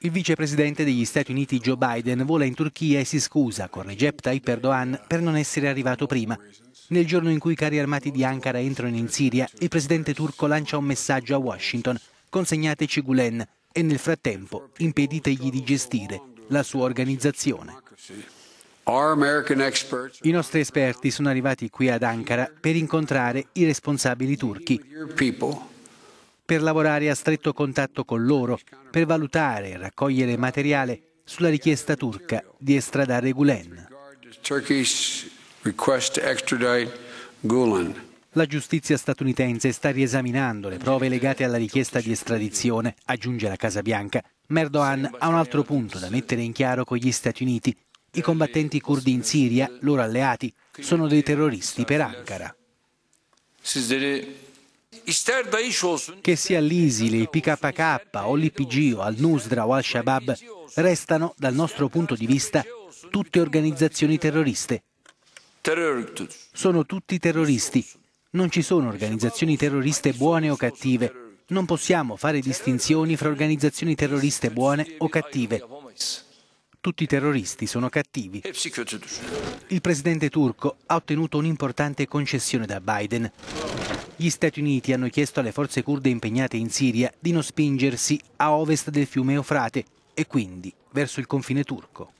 Il vicepresidente degli Stati Uniti Joe Biden vola in Turchia e si scusa con Recep Tayyip Erdogan per non essere arrivato prima. Nel giorno in cui i carri armati di Ankara entrano in Siria, il presidente turco lancia un messaggio a Washington: consegnateci Gulen e nel frattempo impeditegli di gestire la sua organizzazione. I nostri esperti sono arrivati qui ad Ankara per incontrare i responsabili turchi per lavorare a stretto contatto con loro, per valutare e raccogliere materiale sulla richiesta turca di estradare Gulen. La giustizia statunitense sta riesaminando le prove legate alla richiesta di estradizione, aggiunge la Casa Bianca. Ma Erdogan ha un altro punto da mettere in chiaro con gli Stati Uniti. I combattenti curdi in Siria, loro alleati, sono dei terroristi per Ankara. Che sia l'ISIL, il PKK o l'IPG o al-Nusra o al-Shabaab restano, dal nostro punto di vista, tutte organizzazioni terroriste. Sono tutti terroristi. Non ci sono organizzazioni terroriste buone o cattive. Non possiamo fare distinzioni fra organizzazioni terroriste buone o cattive tutti i terroristi sono cattivi. Il presidente turco ha ottenuto un'importante concessione da Biden. Gli Stati Uniti hanno chiesto alle forze kurde impegnate in Siria di non spingersi a ovest del fiume Eufrate e quindi verso il confine turco.